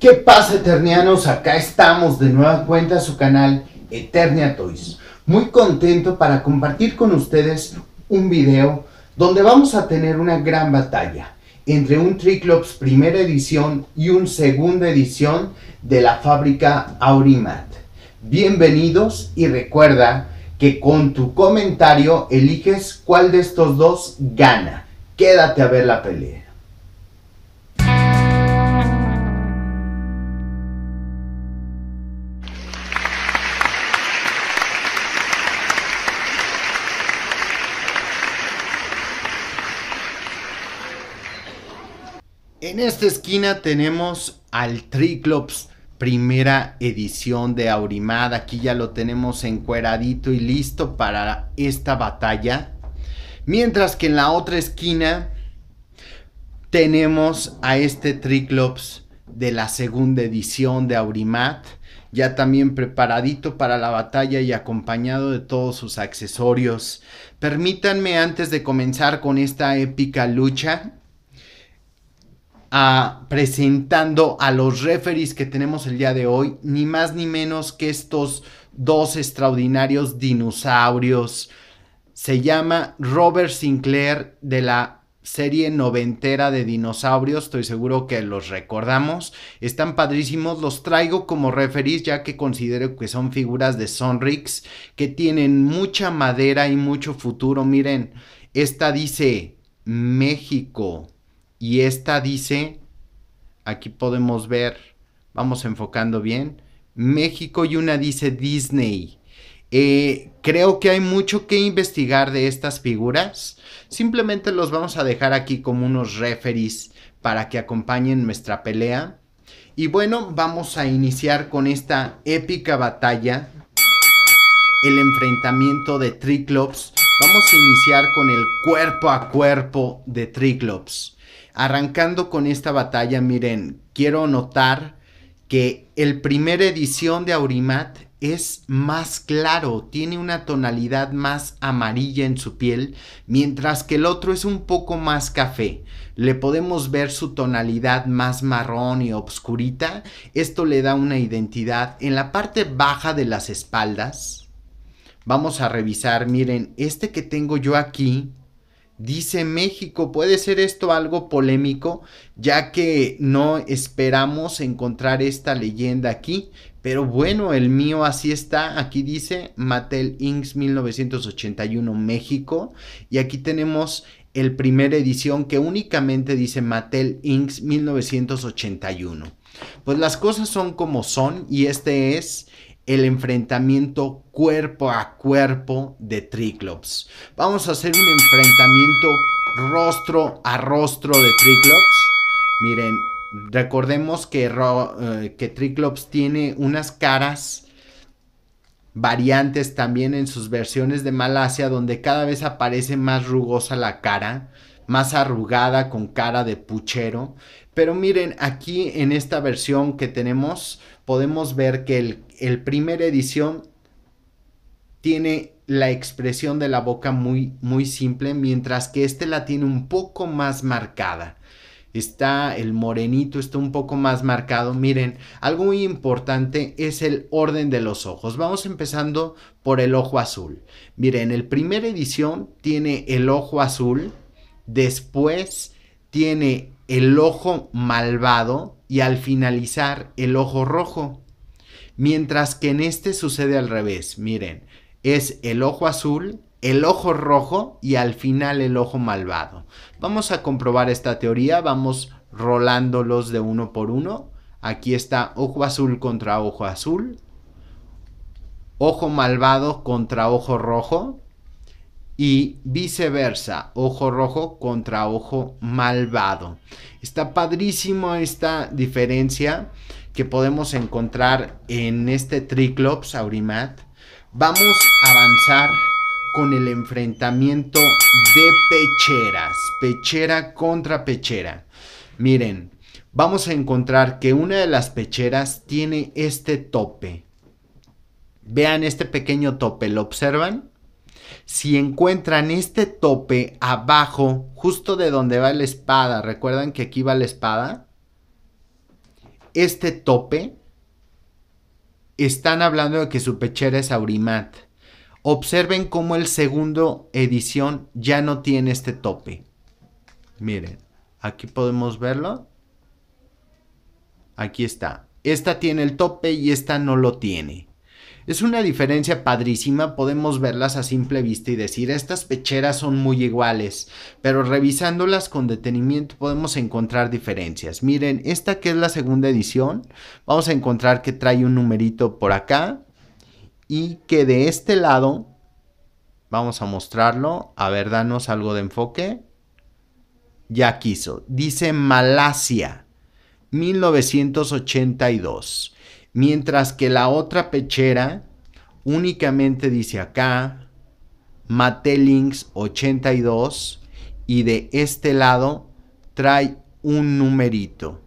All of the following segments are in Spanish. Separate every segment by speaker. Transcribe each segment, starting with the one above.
Speaker 1: ¿Qué pasa Eternianos? Acá estamos de nueva cuenta a su canal Eternia Toys. Muy contento para compartir con ustedes un video donde vamos a tener una gran batalla entre un Triclops primera edición y un segunda edición de la fábrica Aurimat. Bienvenidos y recuerda que con tu comentario eliges cuál de estos dos gana. Quédate a ver la pelea. En esta esquina tenemos al Triclops, primera edición de Aurimat Aquí ya lo tenemos encueradito y listo para esta batalla. Mientras que en la otra esquina tenemos a este Triclops de la segunda edición de Aurimat, ya también preparadito para la batalla y acompañado de todos sus accesorios. Permítanme antes de comenzar con esta épica lucha presentando a los referees que tenemos el día de hoy, ni más ni menos que estos dos extraordinarios dinosaurios. Se llama Robert Sinclair de la serie noventera de dinosaurios, estoy seguro que los recordamos, están padrísimos, los traigo como referís ya que considero que son figuras de Sonrix que tienen mucha madera y mucho futuro, miren, esta dice México, y esta dice, aquí podemos ver, vamos enfocando bien, México y una dice Disney. Eh, creo que hay mucho que investigar de estas figuras. Simplemente los vamos a dejar aquí como unos referees para que acompañen nuestra pelea. Y bueno, vamos a iniciar con esta épica batalla. El enfrentamiento de Triclops. Vamos a iniciar con el cuerpo a cuerpo de Triclops. Arrancando con esta batalla, miren, quiero notar que el primer edición de Aurimat es más claro, tiene una tonalidad más amarilla en su piel, mientras que el otro es un poco más café. Le podemos ver su tonalidad más marrón y obscurita. Esto le da una identidad en la parte baja de las espaldas. Vamos a revisar, miren, este que tengo yo aquí dice México. Puede ser esto algo polémico, ya que no esperamos encontrar esta leyenda aquí. Pero bueno, el mío así está. Aquí dice Mattel Inks 1981 México. Y aquí tenemos el primer edición que únicamente dice Mattel Inks 1981. Pues las cosas son como son y este es el enfrentamiento cuerpo a cuerpo de Triclops. Vamos a hacer un enfrentamiento rostro a rostro de Triclops. Miren, recordemos eh, que, Triclops tiene unas caras variantes también en sus versiones de Malasia donde cada vez aparece más rugosa la cara, más arrugada con cara de puchero, pero miren, aquí en esta versión que tenemos, podemos ver que el, el primera edición tiene la expresión de la boca muy, muy simple, mientras que este la tiene un poco más marcada. Está el morenito, está un poco más marcado. Miren, algo muy importante es el orden de los ojos. Vamos empezando por el ojo azul. Miren, el primer edición tiene el ojo azul, después tiene el ojo malvado y al finalizar el ojo rojo. Mientras que en este sucede al revés, miren, es el ojo azul, el ojo rojo y al final el ojo malvado. Vamos a comprobar esta teoría, vamos rolándolos de uno por uno. Aquí está ojo azul contra ojo azul, ojo malvado contra ojo rojo, y viceversa, ojo rojo contra ojo malvado. Está padrísimo esta diferencia que podemos encontrar en este Triclops Aurimat. Vamos a avanzar con el enfrentamiento de pecheras, pechera contra pechera. Miren, vamos a encontrar que una de las pecheras tiene este tope. Vean este pequeño tope, ¿lo observan? Si encuentran este tope abajo, justo de donde va la espada, recuerdan que aquí va la espada, este tope, están hablando de que su pechera es Aurimat. Observen cómo el segundo edición ya no tiene este tope. Miren, aquí podemos verlo. Aquí está. Esta tiene el tope y esta no lo tiene. Es una diferencia padrísima, podemos verlas a simple vista y decir, estas pecheras son muy iguales, pero revisándolas con detenimiento podemos encontrar diferencias. Miren, esta que es la segunda edición, vamos a encontrar que trae un numerito por acá y que de este lado, vamos a mostrarlo, a ver, danos algo de enfoque. Ya quiso, dice Malasia, 1982. Mientras que la otra pechera únicamente dice acá, Matelinks 82 y de este lado trae un numerito.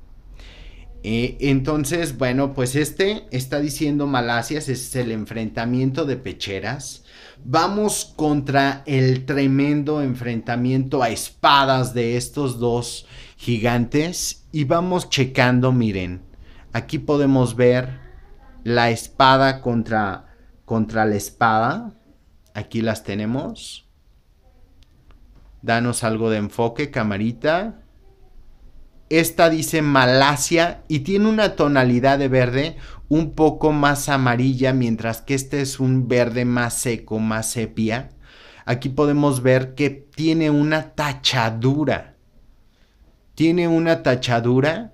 Speaker 1: Eh, entonces, bueno, pues este está diciendo Malasias, es el enfrentamiento de pecheras. Vamos contra el tremendo enfrentamiento a espadas de estos dos gigantes y vamos checando, miren. Aquí podemos ver la espada contra, contra la espada. Aquí las tenemos. Danos algo de enfoque, camarita. Esta dice Malasia y tiene una tonalidad de verde un poco más amarilla, mientras que este es un verde más seco, más sepia. Aquí podemos ver que tiene una tachadura. Tiene una tachadura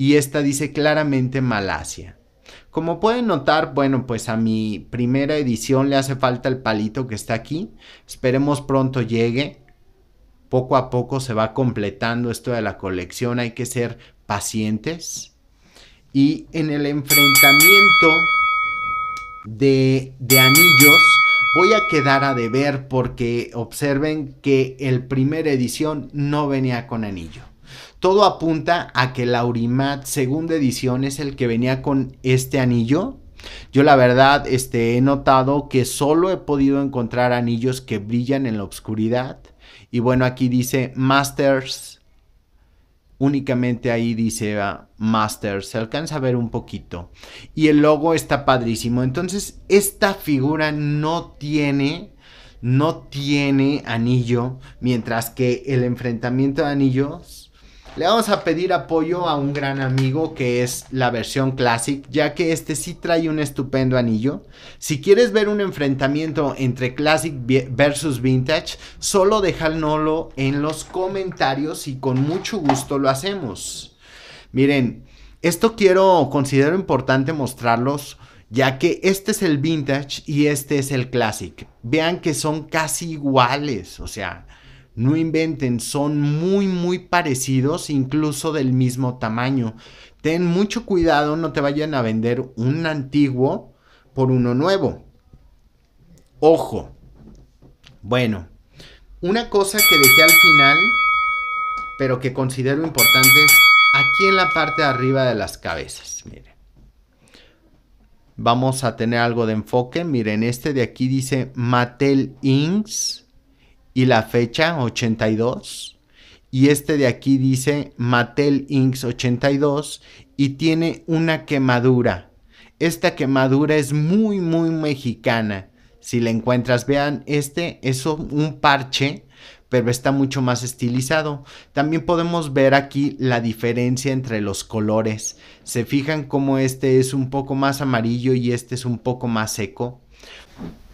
Speaker 1: y esta dice claramente Malasia. Como pueden notar, bueno, pues a mi primera edición le hace falta el palito que está aquí. Esperemos pronto llegue. Poco a poco se va completando esto de la colección, hay que ser pacientes. Y en el enfrentamiento de, anillos voy a quedar a deber porque observen que el primera edición no venía con anillo. Todo apunta a que laurimat segunda edición es el que venía con este anillo. Yo la verdad este, he notado que solo he podido encontrar anillos que brillan en la oscuridad. Y bueno, aquí dice Masters. Únicamente ahí dice ah, Masters. Se alcanza a ver un poquito. Y el logo está padrísimo. Entonces, esta figura no tiene no tiene anillo, mientras que el enfrentamiento de anillos le vamos a pedir apoyo a un gran amigo que es la versión Classic, ya que este sí trae un estupendo anillo. Si quieres ver un enfrentamiento entre Classic versus Vintage, solo déjanoslo en los comentarios y con mucho gusto lo hacemos. Miren, esto quiero, considero importante mostrarlos ya que este es el vintage y este es el classic. Vean que son casi iguales, o sea, no inventen, son muy muy parecidos, incluso del mismo tamaño. Ten mucho cuidado, no te vayan a vender un antiguo por uno nuevo. Ojo. Bueno, una cosa que dejé al final, pero que considero importante es aquí en la parte de arriba de las cabezas. Miren. Vamos a tener algo de enfoque. Miren, este de aquí dice Mattel Inks y la fecha 82. Y este de aquí dice Mattel Inks 82 y tiene una quemadura. Esta quemadura es muy, muy mexicana. Si la encuentras, vean, este es un parche, pero está mucho más estilizado. También podemos ver aquí la diferencia entre los colores. Se fijan cómo este es un poco más amarillo y este es un poco más seco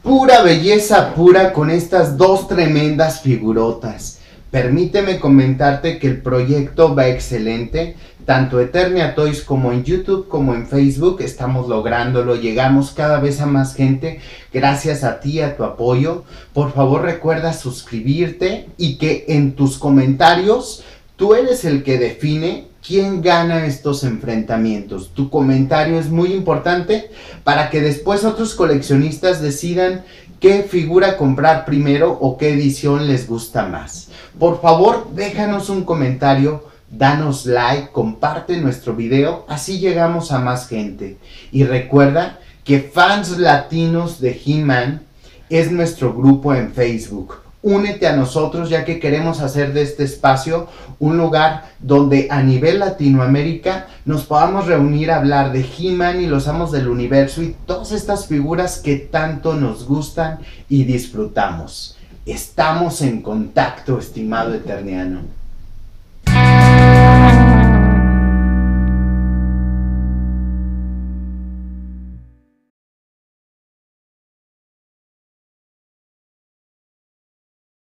Speaker 1: pura belleza pura con estas dos tremendas figurotas. Permíteme comentarte que el proyecto va excelente. Tanto Eternia Toys como en YouTube como en Facebook estamos lográndolo. Llegamos cada vez a más gente. Gracias a ti, a tu apoyo. Por favor recuerda suscribirte y que en tus comentarios tú eres el que define ¿Quién gana estos enfrentamientos? Tu comentario es muy importante para que después otros coleccionistas decidan qué figura comprar primero o qué edición les gusta más. Por favor, déjanos un comentario, danos like, comparte nuestro video, así llegamos a más gente. Y recuerda que Fans Latinos de He-Man es nuestro grupo en Facebook únete a nosotros ya que queremos hacer de este espacio un lugar donde a nivel Latinoamérica nos podamos reunir a hablar de He-Man y los amos del universo y todas estas figuras que tanto nos gustan y disfrutamos. Estamos en contacto, estimado Eterniano.